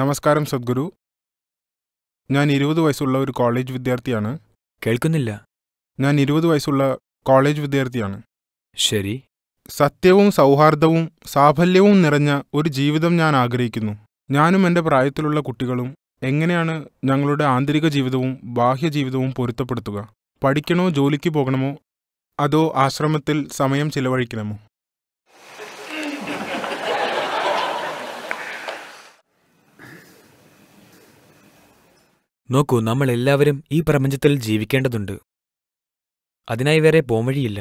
നമസ്കാരം സദ്ഗുരു ഞാൻ ഇരുപത് വയസ്സുള്ള ഒരു കോളേജ് വിദ്യാർത്ഥിയാണ് കേൾക്കുന്നില്ല ഞാൻ ഇരുപത് വയസ്സുള്ള കോളേജ് വിദ്യാർത്ഥിയാണ് ശരി സത്യവും സൗഹാർദ്ദവും സാഫല്യവും നിറഞ്ഞ ഒരു ജീവിതം ഞാൻ ആഗ്രഹിക്കുന്നു ഞാനും എൻ്റെ പ്രായത്തിലുള്ള കുട്ടികളും എങ്ങനെയാണ് ഞങ്ങളുടെ ആന്തരിക ജീവിതവും ബാഹ്യ ജീവിതവും പൊരുത്തപ്പെടുത്തുക പഠിക്കണോ ജോലിക്ക് പോകണമോ അതോ ആശ്രമത്തിൽ സമയം ചിലവഴിക്കണമോ നോക്കൂ നമ്മൾ എല്ലാവരും ഈ പ്രപഞ്ചത്തിൽ ജീവിക്കേണ്ടതുണ്ട് അതിനായി വേറെ പോംവഴിയില്ല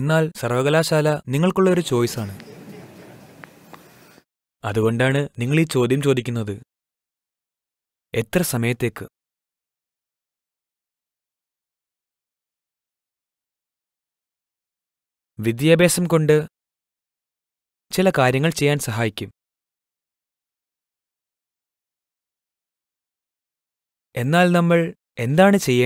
എന്നാൽ സർവകലാശാല നിങ്ങൾക്കുള്ള ഒരു ചോയ്സാണ് അതുകൊണ്ടാണ് നിങ്ങൾ ഈ ചോദ്യം ചോദിക്കുന്നത് എത്ര സമയത്തേക്ക് വിദ്യാഭ്യാസം കൊണ്ട് ചില കാര്യങ്ങൾ ചെയ്യാൻ സഹായിക്കും What I would say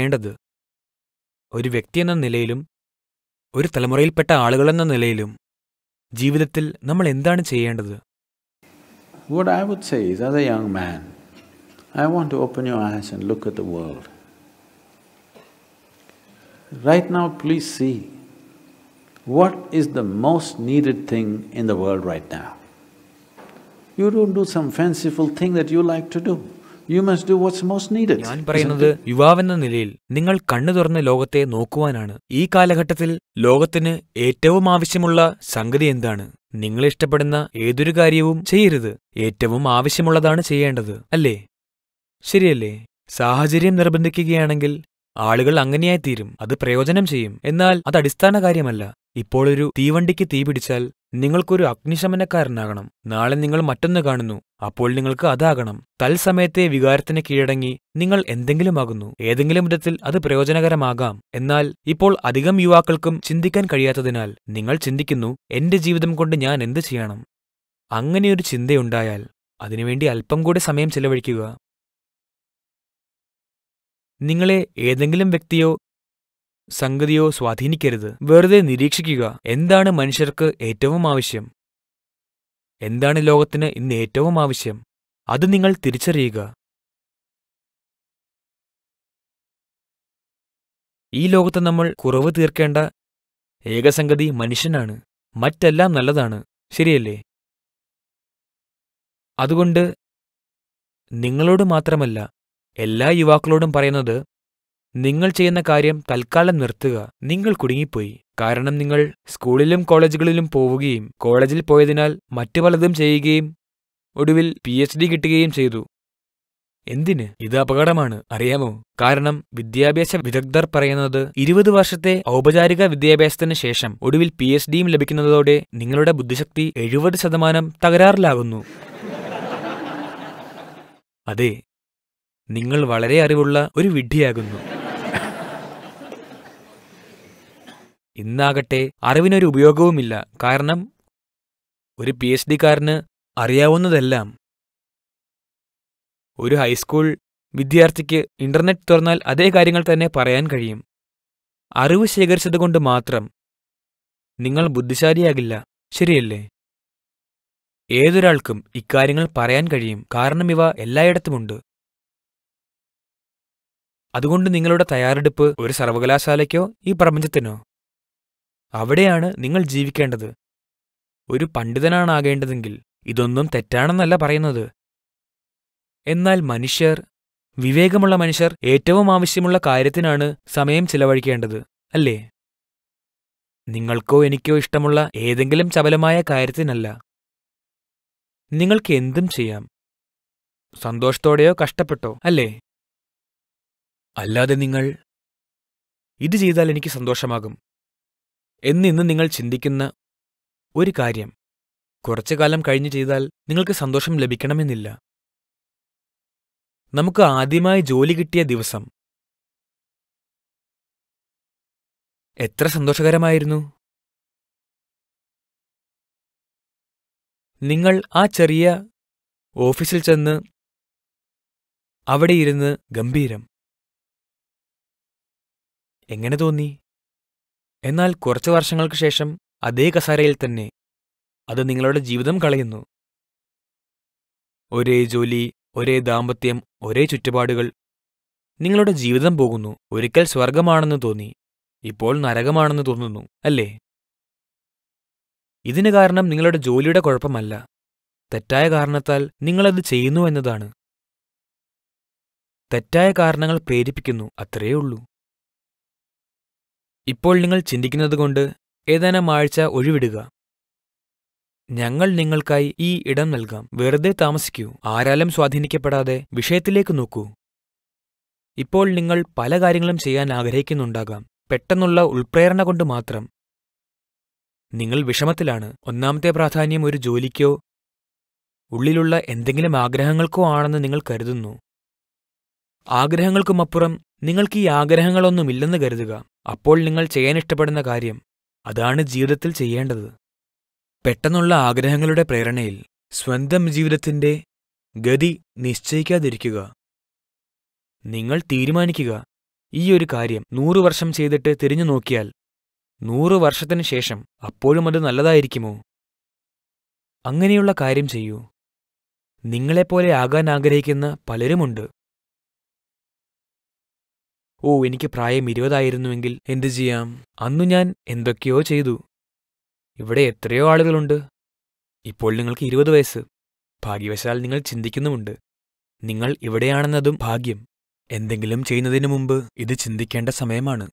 is, as a young man, I want to open your eyes and look at the world. Right now, please see what is the most needed thing in the world right now. You don't do some fanciful thing that you like to do. ഞാൻ പറയുന്നത് യുവാവെന്ന നിലയിൽ നിങ്ങൾ കണ്ണു തുറന്ന് ലോകത്തെ നോക്കുവാനാണ് ഈ കാലഘട്ടത്തിൽ ലോകത്തിന് ഏറ്റവും ആവശ്യമുള്ള സംഗതി എന്താണ് നിങ്ങൾ ഇഷ്ടപ്പെടുന്ന ഏതൊരു കാര്യവും ചെയ്യരുത് ഏറ്റവും ആവശ്യമുള്ളതാണ് ചെയ്യേണ്ടത് അല്ലേ ശരിയല്ലേ സാഹചര്യം നിർബന്ധിക്കുകയാണെങ്കിൽ ആളുകൾ അങ്ങനെയായി തീരും അത് പ്രയോജനം ചെയ്യും എന്നാൽ അത് അടിസ്ഥാന കാര്യമല്ല ഇപ്പോൾ ഒരു തീവണ്ടിക്ക് തീപിടിച്ചാൽ നിങ്ങൾക്കൊരു അഗ്നിശമനക്കാരനാകണം നാളെ നിങ്ങൾ മറ്റൊന്ന് കാണുന്നു അപ്പോൾ നിങ്ങൾക്ക് അതാകണം തൽസമയത്തെ വികാരത്തിന് കീഴടങ്ങി നിങ്ങൾ എന്തെങ്കിലുമാകുന്നു ഏതെങ്കിലും വിധത്തിൽ അത് പ്രയോജനകരമാകാം എന്നാൽ ഇപ്പോൾ അധികം യുവാക്കൾക്കും ചിന്തിക്കാൻ കഴിയാത്തതിനാൽ നിങ്ങൾ ചിന്തിക്കുന്നു എന്റെ ജീവിതം കൊണ്ട് ഞാൻ എന്ത് ചെയ്യണം അങ്ങനെയൊരു ചിന്തയുണ്ടായാൽ അതിനുവേണ്ടി അല്പം കൂടി സമയം ചെലവഴിക്കുക നിങ്ങളെ ഏതെങ്കിലും വ്യക്തിയോ സംഗതിയോ സ്വാധീനിക്കരുത് വെറുതെ നിരീക്ഷിക്കുക എന്താണ് മനുഷ്യർക്ക് ഏറ്റവും ആവശ്യം എന്താണ് ലോകത്തിന് ഇന്ന് ഏറ്റവും ആവശ്യം അത് നിങ്ങൾ തിരിച്ചറിയുക ഈ ലോകത്ത് നമ്മൾ കുറവ് തീർക്കേണ്ട ഏകസംഗതി മനുഷ്യനാണ് മറ്റെല്ലാം നല്ലതാണ് ശരിയല്ലേ അതുകൊണ്ട് നിങ്ങളോട് മാത്രമല്ല എല്ലാ യുവാക്കളോടും പറയുന്നത് നിങ്ങൾ ചെയ്യുന്ന കാര്യം തൽക്കാലം നിർത്തുക നിങ്ങൾ കുടുങ്ങിപ്പോയി കാരണം നിങ്ങൾ സ്കൂളിലും കോളേജുകളിലും പോവുകയും കോളേജിൽ പോയതിനാൽ മറ്റു പലതും ചെയ്യുകയും ഒടുവിൽ പി എച്ച് ഡി കിട്ടുകയും ചെയ്തു എന്തിന് ഇത് അപകടമാണ് അറിയാമോ കാരണം വിദ്യാഭ്യാസ വിദഗ്ധർ പറയുന്നത് ഇരുപത് വർഷത്തെ ഔപചാരിക വിദ്യാഭ്യാസത്തിന് ശേഷം ഒടുവിൽ പി എച്ച് ഡിയും ലഭിക്കുന്നതോടെ നിങ്ങളുടെ ബുദ്ധിശക്തി എഴുപത് ശതമാനം തകരാറിലാകുന്നു അതെ നിങ്ങൾ വളരെ അറിവുള്ള ഒരു വിഡ്ഢിയാകുന്നു ഇന്നാകട്ടെ അറിവിനൊരു ഉപയോഗവുമില്ല കാരണം ഒരു പി എച്ച് ഡിക്കാരന് അറിയാവുന്നതെല്ലാം ഒരു ഹൈസ്കൂൾ വിദ്യാർത്ഥിക്ക് ഇന്റർനെറ്റ് തുറന്നാൽ അതേ കാര്യങ്ങൾ തന്നെ പറയാൻ കഴിയും അറിവ് ശേഖരിച്ചതുകൊണ്ട് മാത്രം നിങ്ങൾ ബുദ്ധിശാലിയാകില്ല ശരിയല്ലേ ഏതൊരാൾക്കും ഇക്കാര്യങ്ങൾ പറയാൻ കഴിയും കാരണം ഇവ എല്ലായിടത്തുമുണ്ട് അതുകൊണ്ട് നിങ്ങളുടെ തയ്യാറെടുപ്പ് ഒരു സർവകലാശാലയ്ക്കോ ഈ പ്രപഞ്ചത്തിനോ അവിടെയാണ് നിങ്ങൾ ജീവിക്കേണ്ടത് ഒരു പണ്ഡിതനാണാകേണ്ടതെങ്കിൽ ഇതൊന്നും തെറ്റാണെന്നല്ല പറയുന്നത് എന്നാൽ മനുഷ്യർ വിവേകമുള്ള മനുഷ്യർ ഏറ്റവും ആവശ്യമുള്ള കാര്യത്തിനാണ് സമയം ചിലവഴിക്കേണ്ടത് അല്ലേ നിങ്ങൾക്കോ എനിക്കോ ഇഷ്ടമുള്ള ഏതെങ്കിലും ചപലമായ കാര്യത്തിനല്ല നിങ്ങൾക്ക് എന്തും ചെയ്യാം സന്തോഷത്തോടെയോ കഷ്ടപ്പെട്ടോ അല്ലേ അല്ലാതെ നിങ്ങൾ ഇത് ചെയ്താൽ എനിക്ക് സന്തോഷമാകും എന്നിന്ന് നിങ്ങൾ ചിന്തിക്കുന്ന ഒരു കാര്യം കുറച്ചു കാലം കഴിഞ്ഞു ചെയ്താൽ നിങ്ങൾക്ക് സന്തോഷം ലഭിക്കണമെന്നില്ല നമുക്ക് ആദ്യമായി ജോലി കിട്ടിയ ദിവസം എത്ര സന്തോഷകരമായിരുന്നു നിങ്ങൾ ആ ചെറിയ ഓഫീസിൽ ചെന്ന് അവിടെ ഇരുന്ന് ഗംഭീരം എങ്ങനെ തോന്നി എന്നാൽ കുറച്ചു വർഷങ്ങൾക്ക് ശേഷം അതേ കസാരയിൽ തന്നെ അത് നിങ്ങളുടെ ജീവിതം കളയുന്നു ഒരേ ജോലി ഒരേ ദാമ്പത്യം ഒരേ ചുറ്റുപാടുകൾ നിങ്ങളുടെ ജീവിതം പോകുന്നു ഒരിക്കൽ സ്വർഗമാണെന്ന് തോന്നി ഇപ്പോൾ നരകമാണെന്ന് തോന്നുന്നു അല്ലേ ഇതിന് കാരണം നിങ്ങളുടെ ജോലിയുടെ കുഴപ്പമല്ല തെറ്റായ കാരണത്താൽ നിങ്ങളത് ചെയ്യുന്നു എന്നതാണ് തെറ്റായ കാരണങ്ങൾ പ്രേരിപ്പിക്കുന്നു അത്രയേ ഉള്ളൂ ഇപ്പോൾ നിങ്ങൾ ചിന്തിക്കുന്നതുകൊണ്ട് ഏതാനും ആഴ്ച ഒഴിവിടുക ഞങ്ങൾ നിങ്ങൾക്കായി ഈ ഇടം നൽകാം വെറുതെ താമസിക്കൂ ആരാലും സ്വാധീനിക്കപ്പെടാതെ വിഷയത്തിലേക്ക് നോക്കൂ ഇപ്പോൾ നിങ്ങൾ പല കാര്യങ്ങളും ചെയ്യാൻ ആഗ്രഹിക്കുന്നുണ്ടാകാം പെട്ടെന്നുള്ള ഉൾപ്രേരണ കൊണ്ട് മാത്രം നിങ്ങൾ വിഷമത്തിലാണ് ഒന്നാമത്തെ പ്രാധാന്യം ഒരു ജോലിക്കോ ഉള്ളിലുള്ള എന്തെങ്കിലും ആഗ്രഹങ്ങൾക്കോ ആണെന്ന് നിങ്ങൾ കരുതുന്നു ആഗ്രഹങ്ങൾക്കുമപ്പുറം നിങ്ങൾക്ക് ഈ ആഗ്രഹങ്ങളൊന്നുമില്ലെന്ന് കരുതുക അപ്പോൾ നിങ്ങൾ ചെയ്യാൻ ഇഷ്ടപ്പെടുന്ന കാര്യം അതാണ് ജീവിതത്തിൽ ചെയ്യേണ്ടത് പെട്ടെന്നുള്ള ആഗ്രഹങ്ങളുടെ പ്രേരണയിൽ സ്വന്തം ജീവിതത്തിന്റെ ഗതി നിശ്ചയിക്കാതിരിക്കുക നിങ്ങൾ തീരുമാനിക്കുക ഈ ഒരു കാര്യം നൂറു വർഷം ചെയ്തിട്ട് തിരിഞ്ഞു നോക്കിയാൽ നൂറു വർഷത്തിനു ശേഷം അപ്പോഴും അത് നല്ലതായിരിക്കുമോ അങ്ങനെയുള്ള കാര്യം ചെയ്യൂ നിങ്ങളെപ്പോലെ ആകാൻ ആഗ്രഹിക്കുന്ന പലരുമുണ്ട് ഓ എനിക്ക് പ്രായം ഇരുപതായിരുന്നുവെങ്കിൽ എന്തു ചെയ്യാം അന്നു ഞാൻ എന്തൊക്കെയോ ചെയ്തു ഇവിടെ എത്രയോ ആളുകളുണ്ട് ഇപ്പോൾ നിങ്ങൾക്ക് ഇരുപത് വയസ്സ് ഭാഗ്യവശാൽ നിങ്ങൾ ചിന്തിക്കുന്നുമുണ്ട് നിങ്ങൾ ഇവിടെയാണെന്നതും ഭാഗ്യം എന്തെങ്കിലും ചെയ്യുന്നതിനു മുമ്പ് ഇത് ചിന്തിക്കേണ്ട സമയമാണ്